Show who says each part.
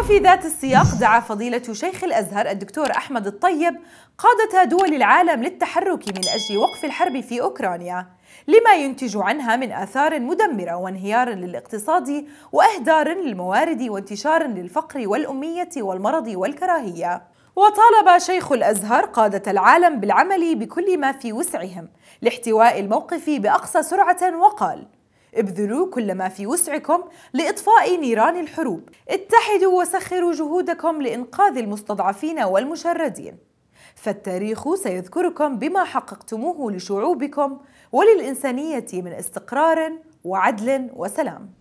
Speaker 1: وفي ذات السياق دعا فضيلة شيخ الأزهر الدكتور أحمد الطيب قادة دول العالم للتحرك من أجل وقف الحرب في أوكرانيا لما ينتج عنها من آثار مدمرة وانهيار للاقتصاد وإهدار للموارد وانتشار للفقر والأمية والمرض والكراهية وطالب شيخ الازهر قاده العالم بالعمل بكل ما في وسعهم لاحتواء الموقف باقصى سرعه وقال ابذلوا كل ما في وسعكم لإطفاء نيران الحروب اتحدوا وسخروا جهودكم لإنقاذ المستضعفين والمشردين فالتاريخ سيذكركم بما حققتموه لشعوبكم وللإنسانية من استقرار وعدل وسلام